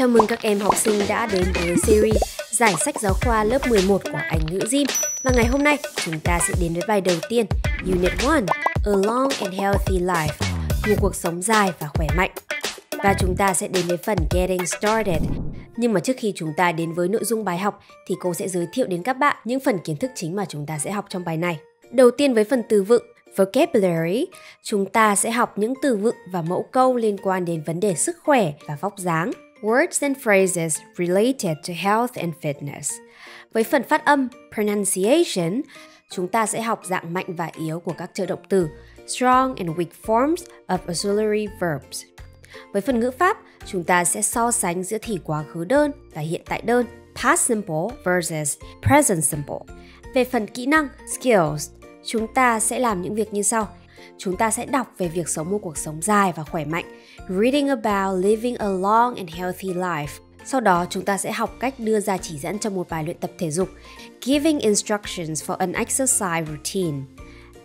Chào mừng các em học sinh đã đến với series Giải sách giáo khoa lớp 11 của Anh ngữ Jim Và ngày hôm nay chúng ta sẽ đến với bài đầu tiên Unit 1 A Long and Healthy Life Một cuộc sống dài và khỏe mạnh Và chúng ta sẽ đến với phần Getting Started nhưng mà trước khi chúng ta đến với nội dung bài học thì cô sẽ giới thiệu đến các bạn những phần kiến thức chính mà chúng ta sẽ học trong bài này. Đầu tiên với phần từ vựng vocabulary, chúng ta sẽ học những từ vựng và mẫu câu liên quan đến vấn đề sức khỏe và vóc dáng words and phrases related to health and fitness. Với phần phát âm pronunciation, chúng ta sẽ học dạng mạnh và yếu của các trợ động từ strong and weak forms of auxiliary verbs. Với phần ngữ pháp, chúng ta sẽ so sánh giữa thì quá khứ đơn và hiện tại đơn past simple versus present simple. Về phần kỹ năng skills, chúng ta sẽ làm những việc như sau: chúng ta sẽ đọc về việc sống một cuộc sống dài và khỏe mạnh, reading about living a long and healthy life. Sau đó chúng ta sẽ học cách đưa ra chỉ dẫn cho một bài luyện tập thể dục, giving instructions for an exercise routine.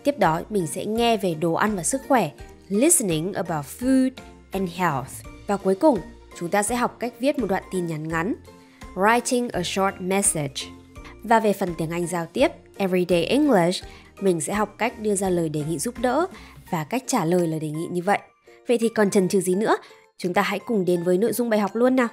Tiếp đó mình sẽ nghe về đồ ăn và sức khỏe, listening about food and health. Và cuối cùng, chúng ta sẽ học cách viết một đoạn tin nhắn ngắn, writing a short message. Và về phần tiếng Anh giao tiếp, everyday English mình sẽ học cách đưa ra lời đề nghị giúp đỡ và cách trả lời lời đề nghị như vậy. Vậy thì còn chần chừ gì nữa, chúng ta hãy cùng đến với nội dung bài học luôn nào.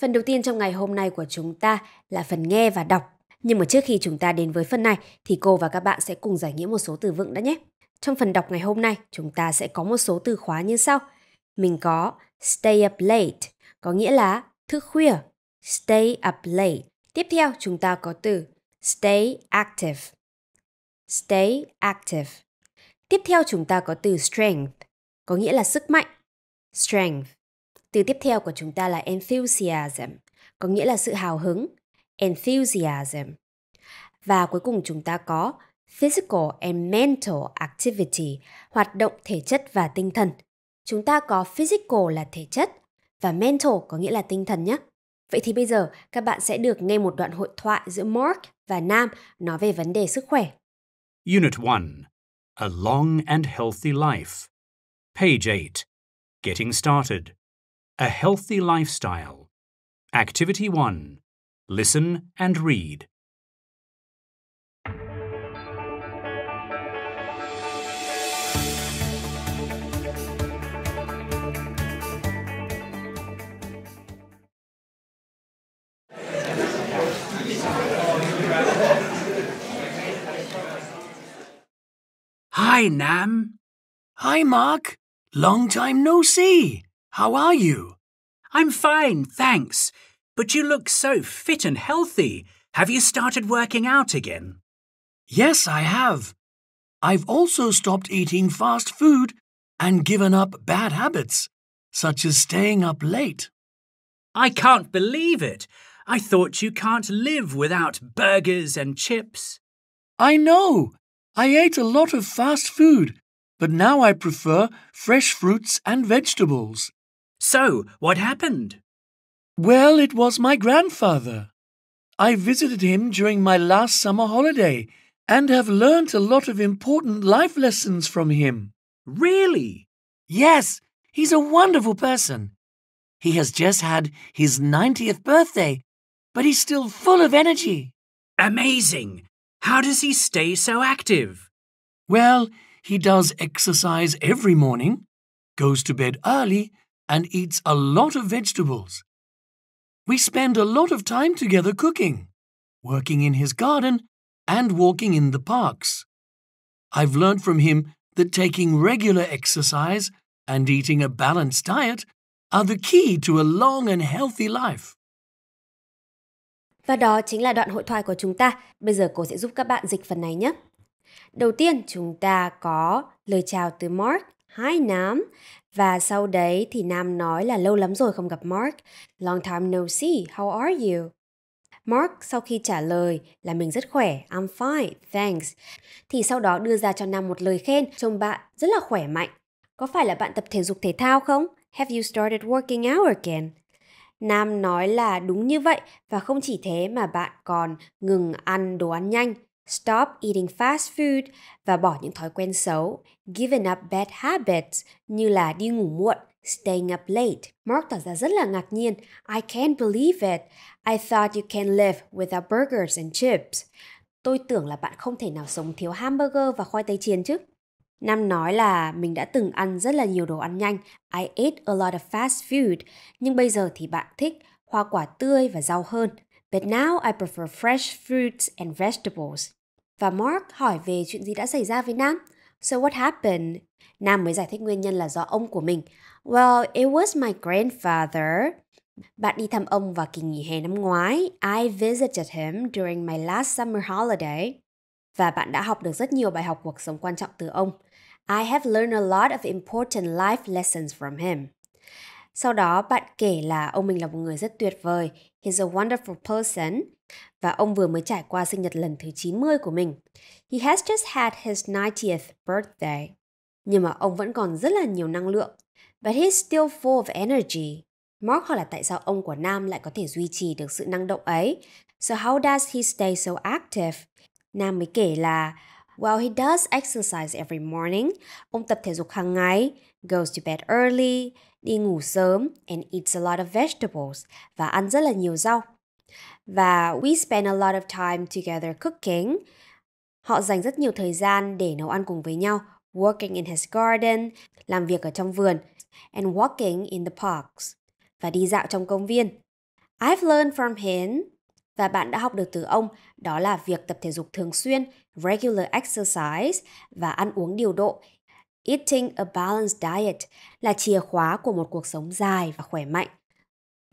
Phần đầu tiên trong ngày hôm nay của chúng ta là phần nghe và đọc. Nhưng mà trước khi chúng ta đến với phần này thì cô và các bạn sẽ cùng giải nghĩa một số từ vựng đã nhé. Trong phần đọc ngày hôm nay, chúng ta sẽ có một số từ khóa như sau. Mình có stay up late, có nghĩa là thức khuya. Stay up late. Tiếp theo, chúng ta có từ stay active, stay active. Tiếp theo chúng ta có từ strength, có nghĩa là sức mạnh. Strength. Từ tiếp theo của chúng ta là enthusiasm, có nghĩa là sự hào hứng. Enthusiasm. Và cuối cùng chúng ta có physical and mental activity, hoạt động thể chất và tinh thần. Chúng ta có physical là thể chất và mental có nghĩa là tinh thần nhé. Vậy thì bây giờ các bạn sẽ được nghe một đoạn hội thoại giữa Mark và Nam nói về vấn đề sức khỏe. Unit 1 A Long and Healthy Life. Page 8 Getting Started. A Healthy Lifestyle. Activity 1 Listen and Read. Hi, Nam. Hi, Mark. Long time no see. How are you? I'm fine, thanks. But you look so fit and healthy. Have you started working out again? Yes, I have. I've also stopped eating fast food and given up bad habits, such as staying up late. I can't believe it. I thought you can't live without burgers and chips. I know. I ate a lot of fast food, but now I prefer fresh fruits and vegetables. So, what happened? Well, it was my grandfather. I visited him during my last summer holiday and have learnt a lot of important life lessons from him. Really? Yes, he's a wonderful person. He has just had his 90th birthday, but he's still full of energy. Amazing! How does he stay so active? Well, he does exercise every morning, goes to bed early, and eats a lot of vegetables. We spend a lot of time together cooking, working in his garden, and walking in the parks. I've learned from him that taking regular exercise and eating a balanced diet are the key to a long and healthy life. Và đó chính là đoạn hội thoại của chúng ta. Bây giờ cô sẽ giúp các bạn dịch phần này nhé. Đầu tiên chúng ta có lời chào từ Mark, hi Nam. Và sau đấy thì Nam nói là lâu lắm rồi không gặp Mark. Long time no see, how are you? Mark sau khi trả lời là mình rất khỏe, I'm fine, thanks. Thì sau đó đưa ra cho Nam một lời khen, trông bạn rất là khỏe mạnh. Có phải là bạn tập thể dục thể thao không? Have you started working out again? Nam nói là đúng như vậy và không chỉ thế mà bạn còn ngừng ăn đồ ăn nhanh, stop eating fast food và bỏ những thói quen xấu, giving up bad habits như là đi ngủ muộn, staying up late. Mark tỏ ra rất là ngạc nhiên. I can't believe it. I thought you can live without burgers and chips. Tôi tưởng là bạn không thể nào sống thiếu hamburger và khoai tây chiên chứ. Nam nói là mình đã từng ăn rất là nhiều đồ ăn nhanh, I ate a lot of fast food, nhưng bây giờ thì bạn thích hoa quả tươi và rau hơn. But now I prefer fresh fruits and vegetables. Và Mark hỏi về chuyện gì đã xảy ra với Nam. So what happened? Nam mới giải thích nguyên nhân là do ông của mình. Well, it was my grandfather. Bạn đi thăm ông vào kỳ nghỉ hè năm ngoái. I visited him during my last summer holiday và bạn đã học được rất nhiều bài học cuộc sống quan trọng từ ông. I have learned a lot of important life lessons from him. Sau đó bạn kể là ông mình là một người rất tuyệt vời, he's a wonderful person và ông vừa mới trải qua sinh nhật lần thứ 90 của mình. He has just had his 90th birthday. Nhưng mà ông vẫn còn rất là nhiều năng lượng. But he's still full of energy. Mark hỏi là tại sao ông của Nam lại có thể duy trì được sự năng động ấy. So how does he stay so active? Nam mới kể là While he does exercise every morning, ông tập thể dục hàng ngày, goes to bed early, đi ngủ sớm and eats a lot of vegetables và ăn rất là nhiều rau. Và we spend a lot of time together cooking. Họ dành rất nhiều thời gian để nấu ăn cùng với nhau, working in his garden, làm việc ở trong vườn and walking in the parks và đi dạo trong công viên. I've learned from him và bạn đã học được từ ông đó là việc tập thể dục thường xuyên, regular exercise và ăn uống điều độ. Eating a balanced diet là chìa khóa của một cuộc sống dài và khỏe mạnh.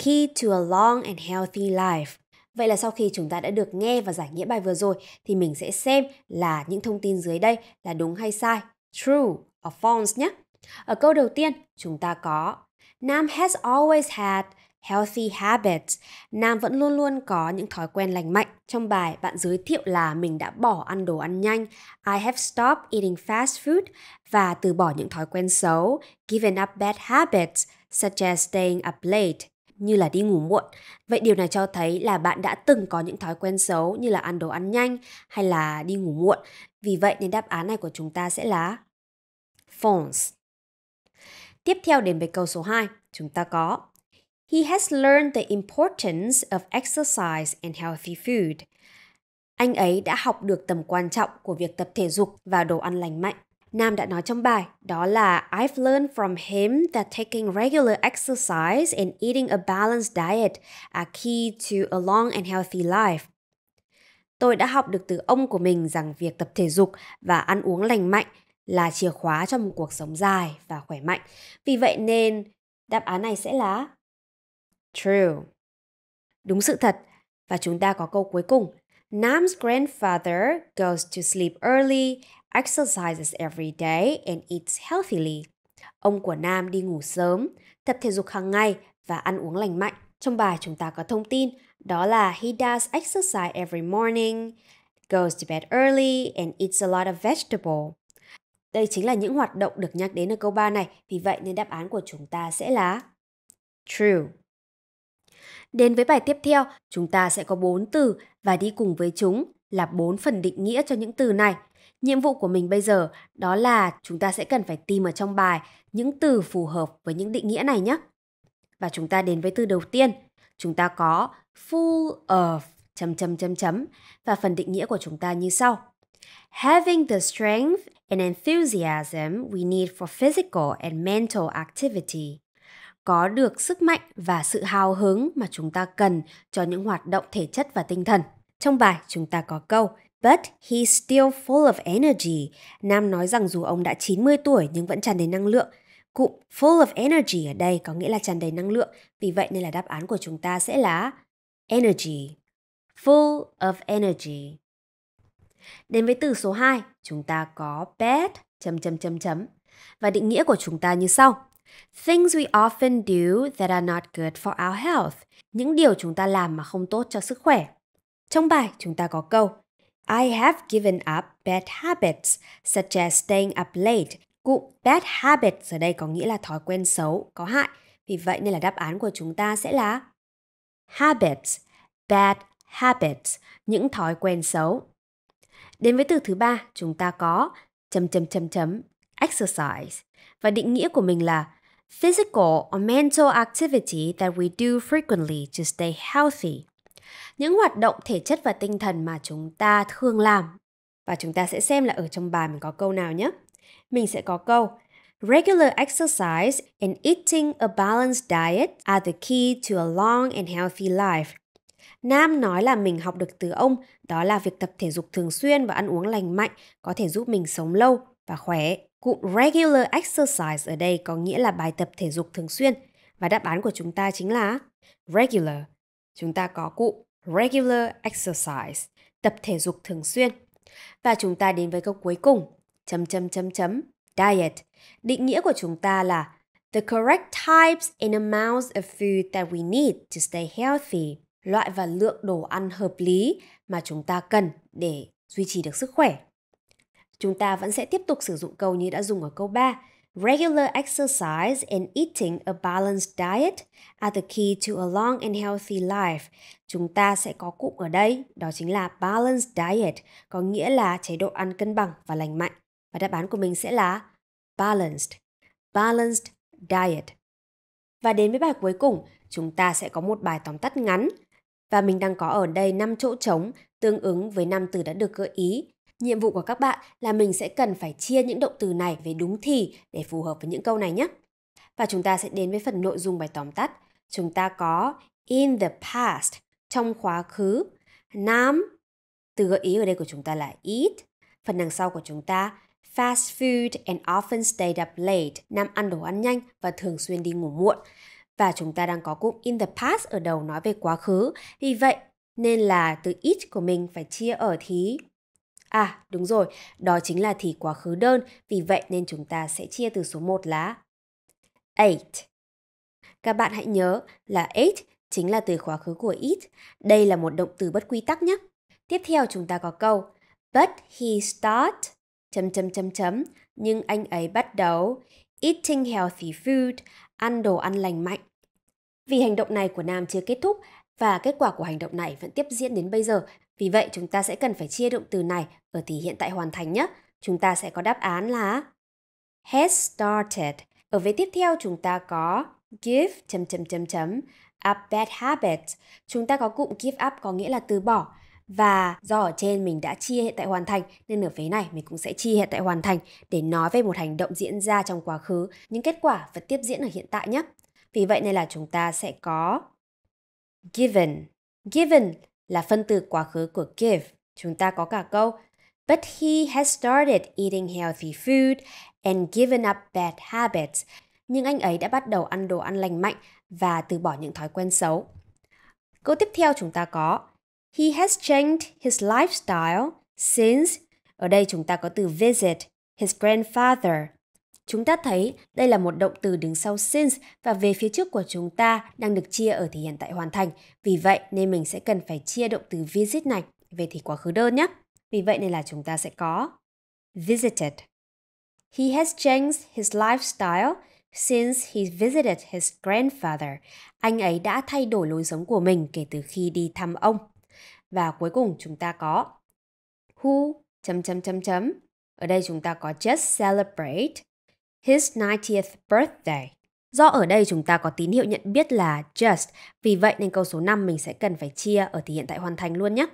Key to a long and healthy life. Vậy là sau khi chúng ta đã được nghe và giải nghĩa bài vừa rồi thì mình sẽ xem là những thông tin dưới đây là đúng hay sai, true or false nhé. Ở câu đầu tiên, chúng ta có Nam has always had healthy habits, nam vẫn luôn luôn có những thói quen lành mạnh. Trong bài, bạn giới thiệu là mình đã bỏ ăn đồ ăn nhanh, I have stopped eating fast food, và từ bỏ những thói quen xấu, given up bad habits, such as staying up late, như là đi ngủ muộn. Vậy điều này cho thấy là bạn đã từng có những thói quen xấu như là ăn đồ ăn nhanh hay là đi ngủ muộn. Vì vậy nên đáp án này của chúng ta sẽ là phones. Tiếp theo đến với câu số 2, chúng ta có He has learned the importance of exercise and healthy food. Anh ấy đã học được tầm quan trọng của việc tập thể dục và đồ ăn lành mạnh. Nam đã nói trong bài, đó là I've learned from him that taking regular exercise and eating a balanced diet are key to a long and healthy life. Tôi đã học được từ ông của mình rằng việc tập thể dục và ăn uống lành mạnh là chìa khóa cho một cuộc sống dài và khỏe mạnh. Vì vậy nên đáp án này sẽ là True. Đúng sự thật. Và chúng ta có câu cuối cùng. Nam's grandfather goes to sleep early, exercises every day and eats healthily. Ông của Nam đi ngủ sớm, tập thể dục hàng ngày và ăn uống lành mạnh. Trong bài chúng ta có thông tin đó là he does exercise every morning, goes to bed early and eats a lot of vegetable. Đây chính là những hoạt động được nhắc đến ở câu 3 này, vì vậy nên đáp án của chúng ta sẽ là true. Đến với bài tiếp theo, chúng ta sẽ có 4 từ và đi cùng với chúng là 4 phần định nghĩa cho những từ này. Nhiệm vụ của mình bây giờ đó là chúng ta sẽ cần phải tìm ở trong bài những từ phù hợp với những định nghĩa này nhé. Và chúng ta đến với từ đầu tiên. Chúng ta có full of chấm chấm chấm chấm và phần định nghĩa của chúng ta như sau. Having the strength and enthusiasm we need for physical and mental activity có được sức mạnh và sự hào hứng mà chúng ta cần cho những hoạt động thể chất và tinh thần. Trong bài chúng ta có câu But he's still full of energy. Nam nói rằng dù ông đã 90 tuổi nhưng vẫn tràn đầy năng lượng. Cụm full of energy ở đây có nghĩa là tràn đầy năng lượng. Vì vậy nên là đáp án của chúng ta sẽ là energy. Full of energy. Đến với từ số 2, chúng ta có bad chấm chấm chấm chấm và định nghĩa của chúng ta như sau. Things we often do that are not good for our health. Những điều chúng ta làm mà không tốt cho sức khỏe. Trong bài chúng ta có câu I have given up bad habits such as staying up late. cụ bad habits ở đây có nghĩa là thói quen xấu, có hại. Vì vậy nên là đáp án của chúng ta sẽ là habits, bad habits, những thói quen xấu. Đến với từ thứ ba, chúng ta có chấm chấm chấm chấm exercise và định nghĩa của mình là physical or mental activity that we do frequently to stay healthy. Những hoạt động thể chất và tinh thần mà chúng ta thường làm. Và chúng ta sẽ xem là ở trong bài mình có câu nào nhé. Mình sẽ có câu Regular exercise and eating a balanced diet are the key to a long and healthy life. Nam nói là mình học được từ ông, đó là việc tập thể dục thường xuyên và ăn uống lành mạnh có thể giúp mình sống lâu và khỏe. Cụm regular exercise ở đây có nghĩa là bài tập thể dục thường xuyên và đáp án của chúng ta chính là regular. Chúng ta có cụm regular exercise, tập thể dục thường xuyên. Và chúng ta đến với câu cuối cùng, chấm chấm chấm chấm, diet. Định nghĩa của chúng ta là the correct types and amounts of food that we need to stay healthy. Loại và lượng đồ ăn hợp lý mà chúng ta cần để duy trì được sức khỏe. Chúng ta vẫn sẽ tiếp tục sử dụng câu như đã dùng ở câu 3. Regular exercise and eating a balanced diet are the key to a long and healthy life. Chúng ta sẽ có cụm ở đây, đó chính là balanced diet, có nghĩa là chế độ ăn cân bằng và lành mạnh. Và đáp án của mình sẽ là balanced. Balanced diet. Và đến với bài cuối cùng, chúng ta sẽ có một bài tóm tắt ngắn và mình đang có ở đây 5 chỗ trống tương ứng với 5 từ đã được gợi ý Nhiệm vụ của các bạn là mình sẽ cần phải chia những động từ này về đúng thì để phù hợp với những câu này nhé. Và chúng ta sẽ đến với phần nội dung bài tóm tắt. Chúng ta có in the past, trong quá khứ, nam, từ gợi ý ở đây của chúng ta là eat. Phần đằng sau của chúng ta fast food and often stayed up late, nam ăn đồ ăn nhanh và thường xuyên đi ngủ muộn. Và chúng ta đang có cụm in the past ở đầu nói về quá khứ. Vì vậy, nên là từ eat của mình phải chia ở thí À, đúng rồi, đó chính là thì quá khứ đơn, vì vậy nên chúng ta sẽ chia từ số 1 là 8. Các bạn hãy nhớ là 8 chính là từ quá khứ của it. Đây là một động từ bất quy tắc nhé. Tiếp theo chúng ta có câu But he start chấm chấm chấm chấm nhưng anh ấy bắt đầu eating healthy food, ăn đồ ăn lành mạnh. Vì hành động này của Nam chưa kết thúc và kết quả của hành động này vẫn tiếp diễn đến bây giờ vì vậy chúng ta sẽ cần phải chia động từ này ở thì hiện tại hoàn thành nhé. Chúng ta sẽ có đáp án là has started. Ở vế tiếp theo chúng ta có give chấm chấm chấm chấm up bad habits. Chúng ta có cụm give up có nghĩa là từ bỏ và do ở trên mình đã chia hiện tại hoàn thành nên ở vế này mình cũng sẽ chia hiện tại hoàn thành để nói về một hành động diễn ra trong quá khứ nhưng kết quả vẫn tiếp diễn ở hiện tại nhé. Vì vậy nên là chúng ta sẽ có given. Given là phân từ quá khứ của give. Chúng ta có cả câu But he has started eating healthy food and given up bad habits. Nhưng anh ấy đã bắt đầu ăn đồ ăn lành mạnh và từ bỏ những thói quen xấu. Câu tiếp theo chúng ta có He has changed his lifestyle since ở đây chúng ta có từ visit his grandfather Chúng ta thấy đây là một động từ đứng sau since và về phía trước của chúng ta đang được chia ở thể hiện tại hoàn thành. Vì vậy nên mình sẽ cần phải chia động từ visit này về thì quá khứ đơn nhé. Vì vậy nên là chúng ta sẽ có visited. He has changed his lifestyle since he visited his grandfather. Anh ấy đã thay đổi lối sống của mình kể từ khi đi thăm ông. Và cuối cùng chúng ta có who chấm chấm chấm chấm. Ở đây chúng ta có just celebrate his 90th birthday. Do ở đây chúng ta có tín hiệu nhận biết là just, vì vậy nên câu số 5 mình sẽ cần phải chia ở thì hiện tại hoàn thành luôn nhé.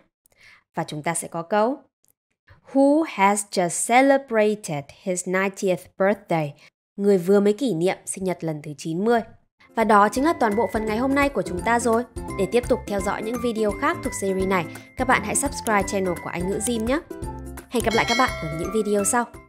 Và chúng ta sẽ có câu Who has just celebrated his 90th birthday? Người vừa mới kỷ niệm sinh nhật lần thứ 90. Và đó chính là toàn bộ phần ngày hôm nay của chúng ta rồi. Để tiếp tục theo dõi những video khác thuộc series này, các bạn hãy subscribe channel của Anh Ngữ Jim nhé. Hẹn gặp lại các bạn ở những video sau.